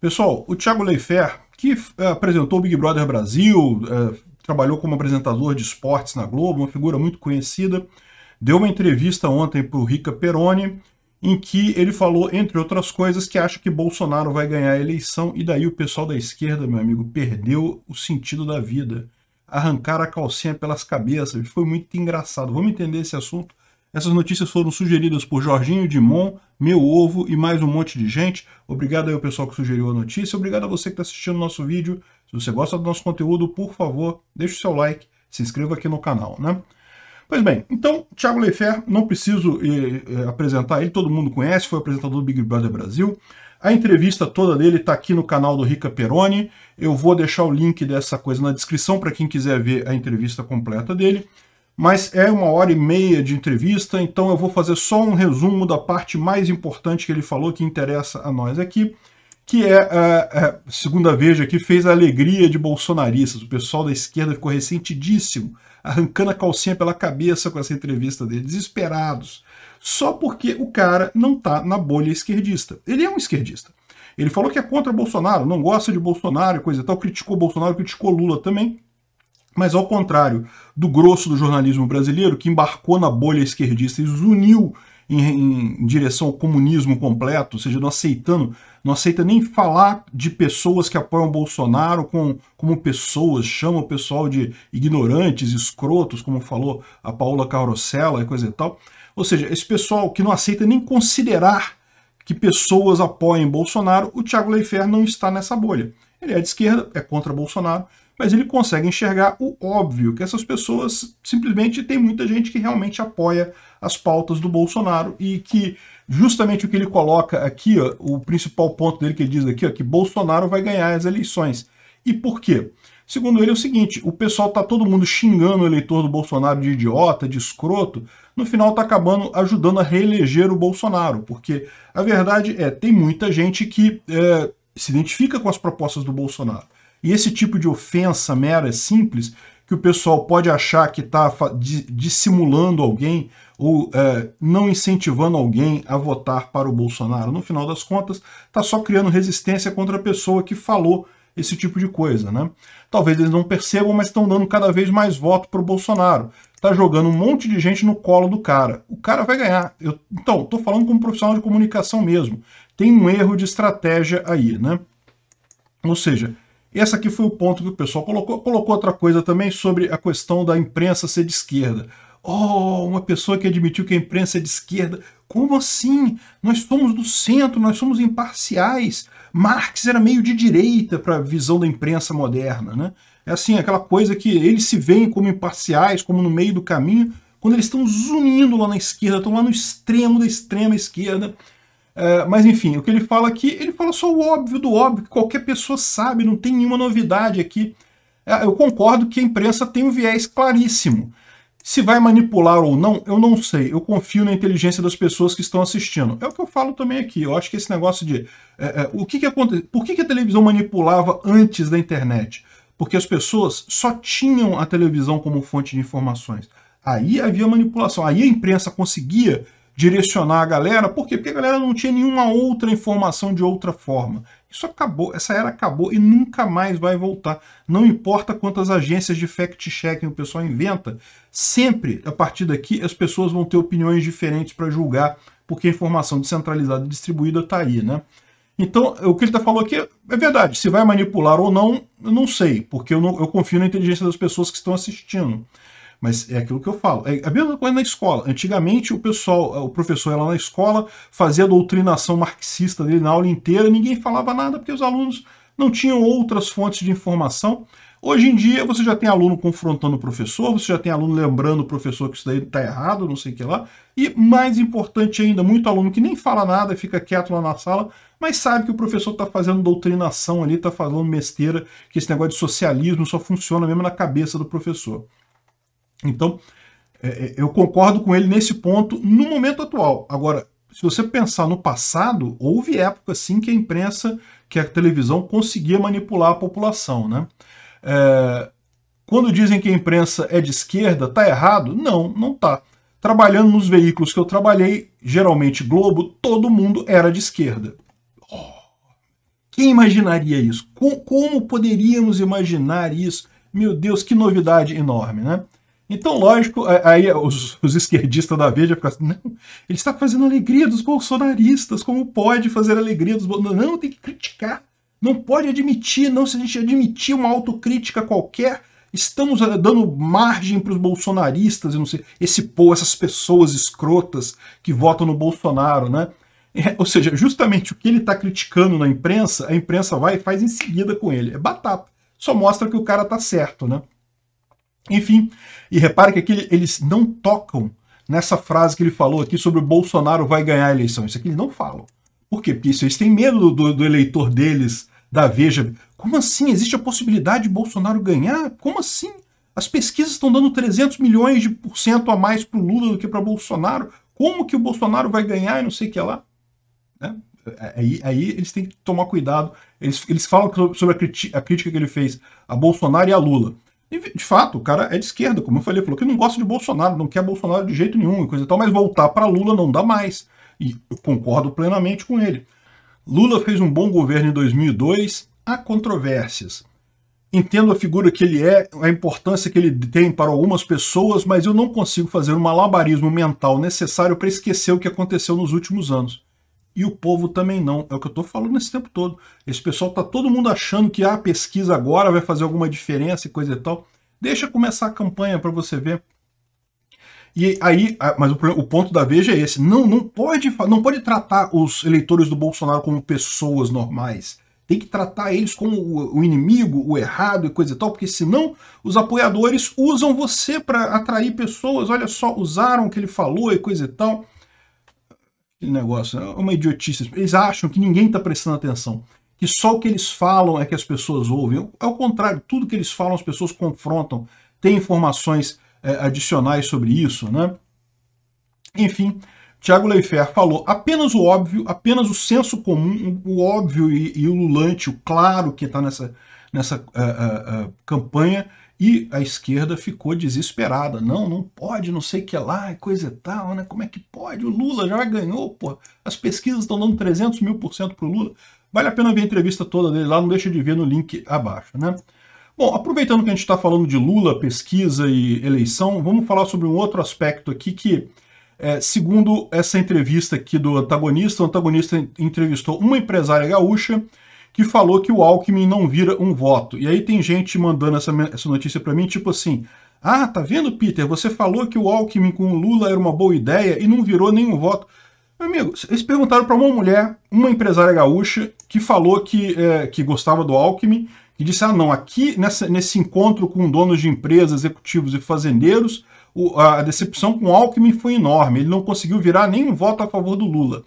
Pessoal, o Thiago Leifer, que eh, apresentou o Big Brother Brasil, eh, trabalhou como apresentador de esportes na Globo, uma figura muito conhecida, deu uma entrevista ontem para o Rica Peroni, em que ele falou, entre outras coisas, que acha que Bolsonaro vai ganhar a eleição e daí o pessoal da esquerda, meu amigo, perdeu o sentido da vida. Arrancaram a calcinha pelas cabeças. Foi muito engraçado. Vamos entender esse assunto essas notícias foram sugeridas por Jorginho Dimon, Meu Ovo e mais um monte de gente. Obrigado aí ao pessoal que sugeriu a notícia. Obrigado a você que está assistindo o nosso vídeo. Se você gosta do nosso conteúdo, por favor, deixe o seu like, se inscreva aqui no canal, né? Pois bem, então, Thiago Leifert, não preciso eh, eh, apresentar ele, todo mundo conhece, foi apresentador do Big Brother Brasil. A entrevista toda dele está aqui no canal do Rica Peroni. Eu vou deixar o link dessa coisa na descrição para quem quiser ver a entrevista completa dele mas é uma hora e meia de entrevista, então eu vou fazer só um resumo da parte mais importante que ele falou, que interessa a nós aqui, que é a, é, é, segunda vez aqui, fez a alegria de bolsonaristas. O pessoal da esquerda ficou ressentidíssimo, arrancando a calcinha pela cabeça com essa entrevista dele, desesperados, só porque o cara não está na bolha esquerdista. Ele é um esquerdista. Ele falou que é contra Bolsonaro, não gosta de Bolsonaro, coisa e tal, criticou Bolsonaro, criticou Lula também, mas ao contrário do grosso do jornalismo brasileiro, que embarcou na bolha esquerdista e os uniu em, em, direção ao comunismo completo, ou seja, não aceitando, não aceita nem falar de pessoas que apoiam Bolsonaro com, como pessoas, chama o pessoal de ignorantes, escrotos, como falou a Paola Carosella e coisa e tal. Ou seja, esse pessoal que não aceita nem considerar que pessoas apoiem Bolsonaro, o Thiago Leifert não está nessa bolha. Ele é de esquerda, é contra Bolsonaro, mas ele consegue enxergar o óbvio, que essas pessoas simplesmente tem muita gente que realmente apoia as pautas do Bolsonaro e que justamente o que ele coloca aqui, ó, o principal ponto dele que ele diz aqui, ó, que Bolsonaro vai ganhar as eleições. E por quê? Segundo ele, é o seguinte: o pessoal tá todo mundo xingando o eleitor do Bolsonaro de idiota, de escroto, no final tá acabando ajudando a reeleger o Bolsonaro, porque a verdade é, tem muita gente que é, se identifica com as propostas do Bolsonaro. E esse tipo de ofensa mera, é simples, que o pessoal pode achar que está dissimulando alguém ou é, não incentivando alguém a votar para o Bolsonaro. No final das contas, está só criando resistência contra a pessoa que falou esse tipo de coisa. Né? Talvez eles não percebam, mas estão dando cada vez mais voto para o Bolsonaro. Está jogando um monte de gente no colo do cara. O cara vai ganhar. Eu, então, estou falando como profissional de comunicação mesmo. Tem um erro de estratégia aí. né? Ou seja, esse aqui foi o ponto que o pessoal colocou. Colocou outra coisa também sobre a questão da imprensa ser de esquerda. Oh, uma pessoa que admitiu que a imprensa é de esquerda. Como assim? Nós somos do centro, nós somos imparciais. Marx era meio de direita para a visão da imprensa moderna, né? É assim, aquela coisa que eles se veem como imparciais, como no meio do caminho, quando eles estão zunindo lá na esquerda, estão lá no extremo da extrema esquerda, é, mas enfim, o que ele fala aqui, ele fala só o óbvio do óbvio, que qualquer pessoa sabe, não tem nenhuma novidade aqui. É, eu concordo que a imprensa tem um viés claríssimo. Se vai manipular ou não, eu não sei. Eu confio na inteligência das pessoas que estão assistindo. É o que eu falo também aqui. Eu acho que esse negócio de é, o que, que acontece, por que, que a televisão manipulava antes da internet? Porque as pessoas só tinham a televisão como fonte de informações. Aí havia manipulação. Aí a imprensa conseguia direcionar a galera. Por quê? Porque a galera não tinha nenhuma outra informação de outra forma. Isso acabou, essa era acabou e nunca mais vai voltar. Não importa quantas agências de fact-checking o pessoal inventa, sempre a partir daqui as pessoas vão ter opiniões diferentes para julgar, porque a informação descentralizada e distribuída está aí, né? Então, é o que ele está falando aqui é verdade. Se vai manipular ou não, eu não sei, porque eu, não, eu confio na inteligência das pessoas que estão assistindo. Mas é aquilo que eu falo. É, é a mesma coisa na escola. Antigamente o pessoal, o professor ia lá na escola, fazia a doutrinação marxista dele na aula inteira, ninguém falava nada porque os alunos não tinham outras fontes de informação. Hoje em dia você já tem aluno confrontando o professor, você já tem aluno lembrando o professor que isso daí está errado, não sei o que lá. E mais importante ainda, muito aluno que nem fala nada, fica quieto lá na sala, mas sabe que o professor está fazendo doutrinação ali, está falando besteira, que esse negócio de socialismo só funciona mesmo na cabeça do professor. Então, é, é, eu concordo com ele nesse ponto no momento atual. Agora, se você pensar no passado, houve época sim que a imprensa, que a televisão conseguia manipular a população. Né? É, quando dizem que a imprensa é de esquerda, tá errado? Não, não tá. Trabalhando nos veículos que eu trabalhei, geralmente Globo, todo mundo era de esquerda. Oh, quem imaginaria isso? Como poderíamos imaginar isso? Meu Deus, que novidade enorme, né? Então, lógico, aí os, os esquerdistas da Veja ficam assim, não, ele está fazendo alegria dos bolsonaristas, como pode fazer alegria dos bolsonaristas? Não, tem que criticar, não pode admitir, não, se a gente admitir uma autocrítica qualquer, estamos eh, dando margem para os bolsonaristas, eu não sei, esse povo, essas pessoas escrotas que votam no Bolsonaro, né? É, ou seja, justamente o que ele está criticando na imprensa, a imprensa vai e faz em seguida com ele. É batata. Só mostra que o cara tá certo, né? Enfim, e repare que aqui eles não tocam nessa frase que ele falou aqui sobre o Bolsonaro vai ganhar a eleição. Isso aqui eles não falam. Por quê? Porque eles têm medo do, do eleitor deles, da Veja. Como assim? Existe a possibilidade de Bolsonaro ganhar? Como assim? As pesquisas estão dando 300 milhões de por cento a mais para o Lula do que para Bolsonaro. Como que o Bolsonaro vai ganhar e não sei o que lá? Né? É, aí, aí, eles têm que tomar cuidado. Eles, eles falam sobre a, crítica que ele fez a Bolsonaro e a Lula. E, de fato, o cara é de esquerda, como eu falei, falou que não gosta de Bolsonaro, não quer Bolsonaro de jeito nenhum e coisa e tal, mas voltar para Lula não dá mais. E eu concordo plenamente com ele. Lula fez um bom governo em 2002, há controvérsias. Entendo a figura que ele é, a importância que ele tem para algumas pessoas, mas eu não consigo fazer um malabarismo mental necessário para esquecer o que aconteceu nos últimos anos e o povo também não. É o que eu estou falando esse tempo todo. Esse pessoal está todo mundo achando que ah, a pesquisa agora vai fazer alguma diferença e coisa e tal. Deixa começar a campanha para você ver. E aí, mas o, ponto da Veja é esse: não, não pode, não pode tratar os eleitores do Bolsonaro como pessoas normais. Tem que tratar eles como o inimigo, o errado e coisa e tal, porque senão os apoiadores usam você para atrair pessoas. Olha só, usaram o que ele falou e coisa e tal negócio. É uma idiotice. Eles acham que ninguém está prestando atenção. Que só o que eles falam é que as pessoas ouvem. Ao contrário, tudo que eles falam, as pessoas confrontam, tem informações é, adicionais sobre isso, né? Enfim, Tiago Leifer falou, apenas o óbvio, apenas o senso comum, o óbvio e, e o lulante, o claro que está nessa, nessa uh, uh, uh, campanha, e a esquerda ficou desesperada. Não, não pode, não sei o que lá, é coisa e tal, né? Como é que pode? O Lula já ganhou, pô. As pesquisas estão dando 300 mil por cento pro Lula. Vale a pena ver a entrevista toda dele lá, não deixa de ver no link abaixo, né? Bom, aproveitando que a gente está falando de Lula, pesquisa e eleição, vamos falar sobre um outro aspecto aqui que, é, segundo essa entrevista aqui do antagonista, o antagonista entrevistou uma empresária gaúcha que falou que o Alckmin não vira um voto. E aí tem gente mandando essa, essa notícia para mim, tipo assim, ah, tá vendo, Peter? Você falou que o Alckmin com o Lula era uma boa ideia e não virou nenhum voto. Meu amigo, eles perguntaram para uma mulher, uma empresária gaúcha, que falou que, é, que gostava do Alckmin, e disse, ah, não, aqui nessa, nesse encontro com donos de empresas, executivos e fazendeiros, o, a decepção com o Alckmin foi enorme. Ele não conseguiu virar nenhum voto a favor do Lula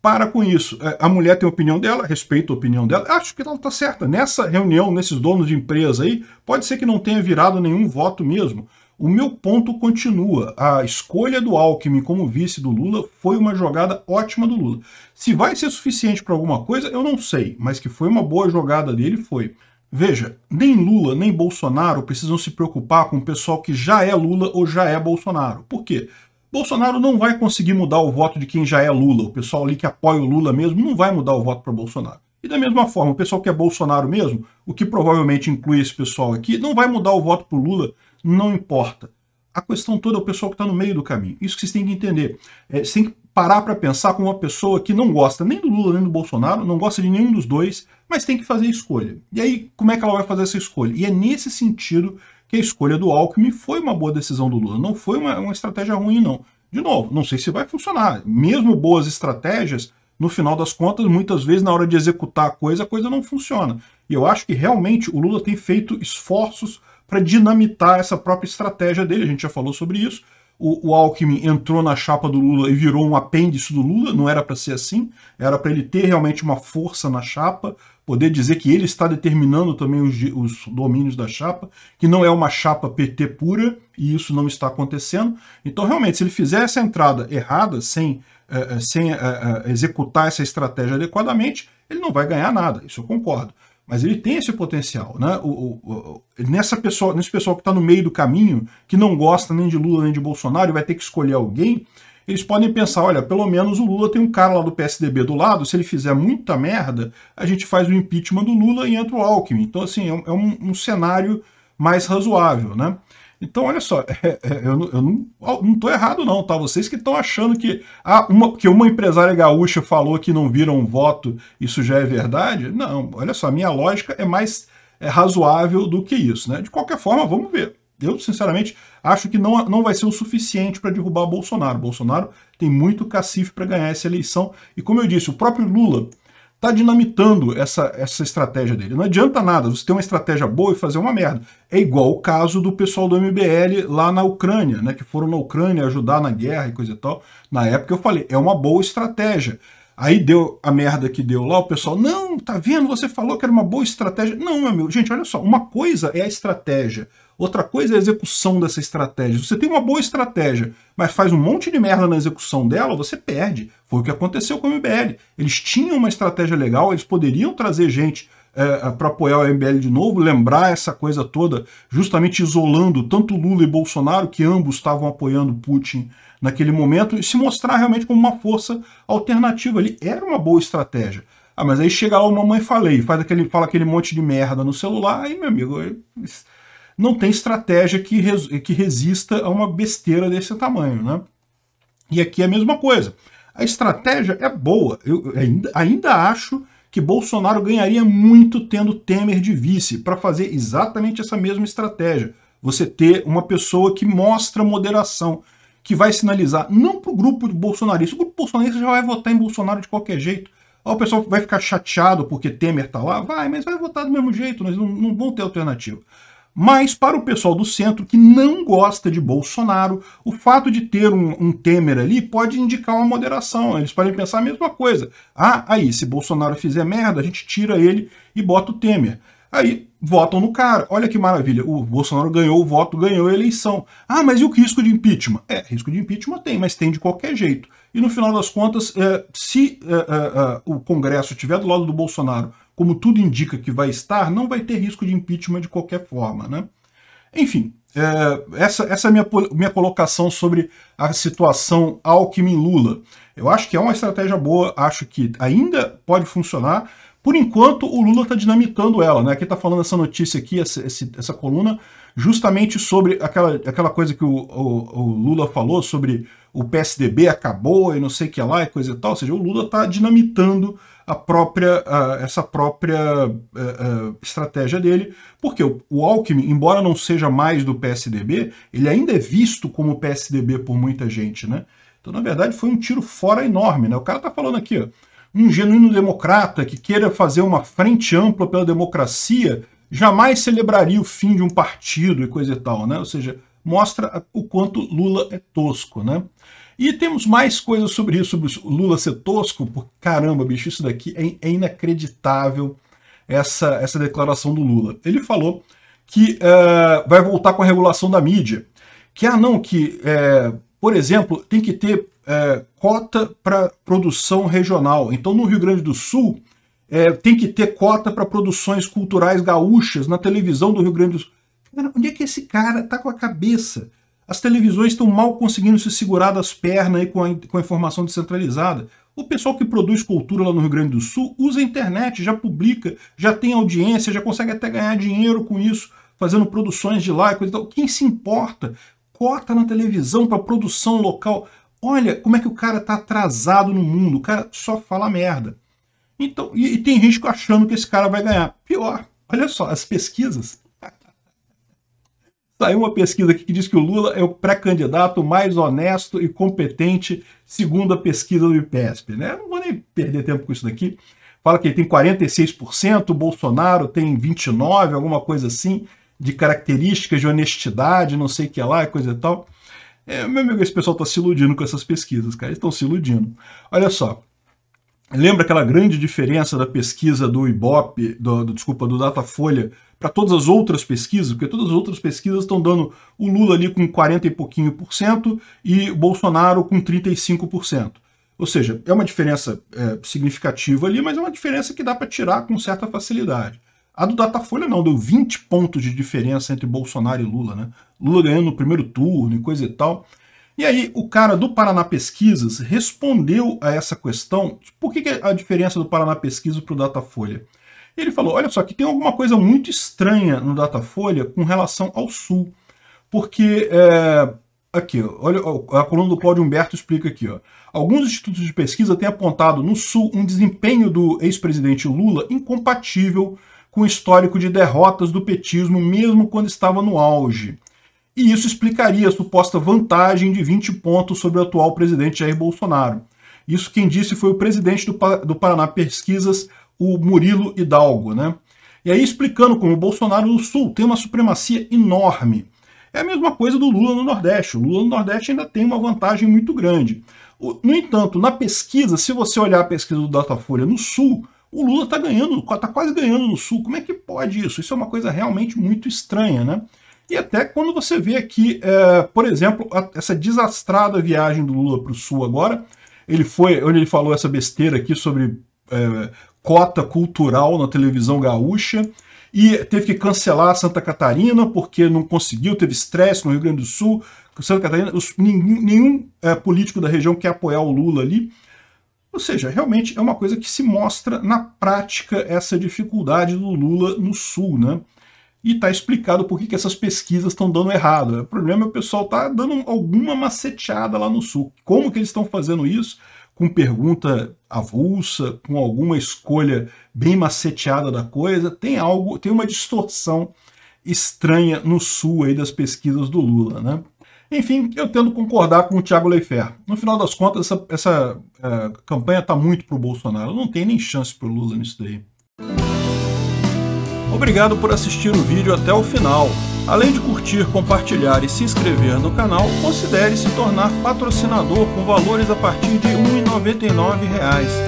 para com isso. É, a mulher tem a opinião dela, respeito a opinião dela, acho que ela está certa. Nessa reunião, nesses donos de empresa aí, pode ser que não tenha virado nenhum voto mesmo. O meu ponto continua. A escolha do Alckmin como vice do Lula foi uma jogada ótima do Lula. Se vai ser suficiente para alguma coisa, eu não sei, mas que foi uma boa jogada dele, foi. Veja, nem Lula nem Bolsonaro precisam se preocupar com o pessoal que já é Lula ou já é Bolsonaro. Por quê? Bolsonaro não vai conseguir mudar o voto de quem já é Lula. O pessoal ali que apoia o Lula mesmo não vai mudar o voto para Bolsonaro. E da mesma forma, o pessoal que é Bolsonaro mesmo, o que provavelmente inclui esse pessoal aqui, não vai mudar o voto para Lula, não importa. A questão toda é o pessoal que está no meio do caminho. Isso que vocês têm que entender. É, vocês têm que parar para pensar com uma pessoa que não gosta nem do Lula nem do Bolsonaro, não gosta de nenhum dos dois, mas tem que fazer escolha. E aí, como é que ela vai fazer essa escolha? E é nesse sentido que a escolha do Alckmin foi uma boa decisão do Lula, não foi uma, uma estratégia ruim, não. De novo, não sei se vai funcionar. Mesmo boas estratégias, no final das contas, muitas vezes na hora de executar a coisa, a coisa não funciona. E eu acho que realmente o Lula tem feito esforços para dinamitar essa própria estratégia dele, a gente já falou sobre isso, o, o, Alckmin entrou na chapa do Lula e virou um apêndice do Lula, não era para ser assim, era para ele ter realmente uma força na chapa, poder dizer que ele está determinando também os, os, domínios da chapa, que não é uma chapa PT pura, e isso não está acontecendo. Então, realmente, se ele fizer essa entrada errada, sem, eh, eh sem eh, eh, executar essa estratégia adequadamente, ele não vai ganhar nada, isso eu concordo. Mas ele tem esse potencial, né? O, o, o, nessa pessoa, nesse pessoal que está no meio do caminho, que não gosta nem de Lula nem de Bolsonaro, vai ter que escolher alguém. Eles podem pensar, olha, pelo menos o Lula tem um cara lá do PSDB do lado, se ele fizer muita merda, a gente faz o impeachment do Lula e entra o Alckmin. Então, assim, é um, é um, um cenário mais razoável, né? Então, olha só, é, é, eu, eu, não, estou errado não, tá? Vocês que estão achando que, ah, uma, que uma empresária gaúcha falou que não viram um voto, isso já é verdade? Não, olha só, minha lógica é mais é, razoável do que isso, né? De qualquer forma, vamos ver. Eu, sinceramente, acho que não, não vai ser o suficiente para derrubar Bolsonaro. Bolsonaro tem muito cacife para ganhar essa eleição. E como eu disse, o próprio Lula está dinamitando essa, essa estratégia dele. Não adianta nada você ter uma estratégia boa e fazer uma merda. É igual o caso do pessoal do MBL lá na Ucrânia, né, que foram na Ucrânia ajudar na guerra e coisa e tal. Na época eu falei, é uma boa estratégia. Aí deu a merda que deu lá, o pessoal, não, tá vendo, você falou que era uma boa estratégia. Não, meu amigo, gente, olha só, uma coisa é a estratégia, outra coisa é a execução dessa estratégia. Você tem uma boa estratégia, mas faz um monte de merda na execução dela, você perde. Foi o que aconteceu com o MBL. Eles tinham uma estratégia legal, eles poderiam trazer gente é, eh, eh, para apoiar o MBL de novo, lembrar essa coisa toda, justamente isolando tanto Lula e Bolsonaro, que ambos estavam apoiando Putin naquele momento e se mostrar realmente como uma força alternativa ali. Era uma boa estratégia. Ah, mas aí chega lá o mamãe falei, faz aquele, fala aquele monte de merda no celular, aí, meu amigo, não tem estratégia que, res, que resista a uma besteira desse tamanho, né? E aqui é a mesma coisa. A estratégia é boa. Eu ainda, ainda acho que Bolsonaro ganharia muito tendo Temer de vice para fazer exatamente essa mesma estratégia. Você ter uma pessoa que mostra moderação, que vai sinalizar não para o grupo bolsonarista, o grupo bolsonarista já vai votar em Bolsonaro de qualquer jeito. Aí o pessoal vai ficar chateado porque Temer está lá, vai, mas vai votar do mesmo jeito, nós não, não vão ter alternativa. Mas para o pessoal do centro que não gosta de Bolsonaro, o fato de ter um, um, Temer ali pode indicar uma moderação. Eles podem pensar a mesma coisa. Ah, aí, se Bolsonaro fizer merda, a gente tira ele e bota o Temer. Aí votam no cara. Olha que maravilha. O Bolsonaro ganhou o voto, ganhou a eleição. Ah, mas e o risco de impeachment? É, risco de impeachment tem, mas tem de qualquer jeito. E no final das contas, é, se é, é, o Congresso estiver do lado do Bolsonaro, como tudo indica que vai estar, não vai ter risco de impeachment de qualquer forma. Né? Enfim, essa, essa é a minha, minha colocação sobre a situação Alckmin-Lula. Eu acho que é uma estratégia boa, acho que ainda pode funcionar por enquanto, o Lula está dinamitando ela, né? Aqui está falando essa notícia aqui, essa, essa, coluna, justamente sobre aquela, aquela coisa que o, o, o, Lula falou sobre o PSDB acabou e não sei o que lá e coisa e tal. Ou seja, o Lula está dinamitando a própria, a, essa própria a, é, a é, estratégia dele, porque o, o Alckmin, embora não seja mais do PSDB, ele ainda é visto como PSDB por muita gente, né? Então, na verdade, foi um tiro fora enorme, né? O cara está falando aqui, ó, um genuíno democrata que queira fazer uma frente ampla pela democracia jamais celebraria o fim de um partido e coisa e tal, né? Ou seja, mostra o quanto Lula é tosco, né? E temos mais coisas sobre isso, sobre Lula ser tosco, porque caramba, bicho, isso daqui é, é inacreditável, essa, essa declaração do Lula. Ele falou que uh, vai voltar com a regulação da mídia, que, ah não, que, uh, por exemplo, tem que ter é, cota para produção regional. Então, no Rio Grande do Sul, é, tem que ter cota para produções culturais gaúchas na televisão do Rio Grande do Sul. Cara, onde é que esse cara está com a cabeça? As televisões estão mal conseguindo se segurar das pernas aí com, a, com a informação descentralizada. O pessoal que produz cultura lá no Rio Grande do Sul usa a internet, já publica, já tem audiência, já consegue até ganhar dinheiro com isso, fazendo produções de lá e coisa e tal. Quem se importa? Cota na televisão para produção local. Olha como é que o cara tá atrasado no mundo, o cara só fala merda. Então, e, e tem gente achando que esse cara vai ganhar. Pior, olha só, as pesquisas. Saiu uma pesquisa aqui que diz que o Lula é o pré-candidato mais honesto e competente, segundo a pesquisa do IPESP. Né? Não vou nem perder tempo com isso daqui. Fala que ele tem 46%, o Bolsonaro tem 29%, alguma coisa assim, de características de honestidade, não sei o que lá, coisa e tal. É, meu amigo, esse pessoal está se iludindo com essas pesquisas, cara. Eles estão se iludindo. Olha só. Lembra aquela grande diferença da pesquisa do Ibope, do, do desculpa, do Datafolha, para todas as outras pesquisas? Porque todas as outras pesquisas estão dando o Lula ali com 40 e pouquinho por cento e o Bolsonaro com 35 por cento. Ou seja, é uma diferença é, significativa ali, mas é uma diferença que dá para tirar com certa facilidade. A do Datafolha não, deu 20 pontos de diferença entre Bolsonaro e Lula, né? Lula ganhando no primeiro turno e coisa e tal. E aí o cara do Paraná Pesquisas respondeu a essa questão, por que, que a diferença do Paraná Pesquisa para o Datafolha? Ele falou, olha só, que tem alguma coisa muito estranha no Datafolha com relação ao Sul, porque é, Aqui, olha, a coluna do Cláudio Humberto explica aqui. Ó. Alguns institutos de pesquisa têm apontado no Sul um desempenho do ex-presidente Lula incompatível com histórico de derrotas do petismo mesmo quando estava no auge. E isso explicaria a suposta vantagem de 20 pontos sobre o atual presidente Jair Bolsonaro. Isso quem disse foi o presidente do, do Paraná Pesquisas, o Murilo Hidalgo, né? E aí explicando como o Bolsonaro do Sul tem uma supremacia enorme. É a mesma coisa do Lula no Nordeste. O Lula no Nordeste ainda tem uma vantagem muito grande. No entanto, na pesquisa, se você olhar a pesquisa do Datafolha no Sul, o Lula está ganhando, está quase ganhando no Sul. Como é que pode isso? Isso é uma coisa realmente muito estranha, né? E até quando você vê aqui, é, por exemplo, a, essa desastrada viagem do Lula para o Sul agora, ele foi, onde ele falou essa besteira aqui sobre é, cota cultural na televisão gaúcha, e teve que cancelar Santa Catarina porque não conseguiu, teve estresse no Rio Grande do Sul, Santa Catarina, os, nenhum, nenhum é, político da região quer apoiar o Lula ali. Ou seja, realmente é uma coisa que se mostra na prática essa dificuldade do Lula no Sul, né? E está explicado por que, que essas pesquisas estão dando errado. Né? O problema é o pessoal tá dando alguma maceteada lá no Sul. Como que eles estão fazendo isso? Com pergunta avulsa, com alguma escolha bem maceteada da coisa. Tem algo, tem uma distorção estranha no Sul aí das pesquisas do Lula, né? Enfim, eu tendo concordar com o Thiago Leifert. No final das contas, essa, essa é, campanha está muito para o Bolsonaro. Não tem nem chance para o Lula nisso daí. Obrigado por assistir o vídeo até o final. Além de curtir, compartilhar e se inscrever no canal, considere se tornar patrocinador com valores a partir de R$ 1,99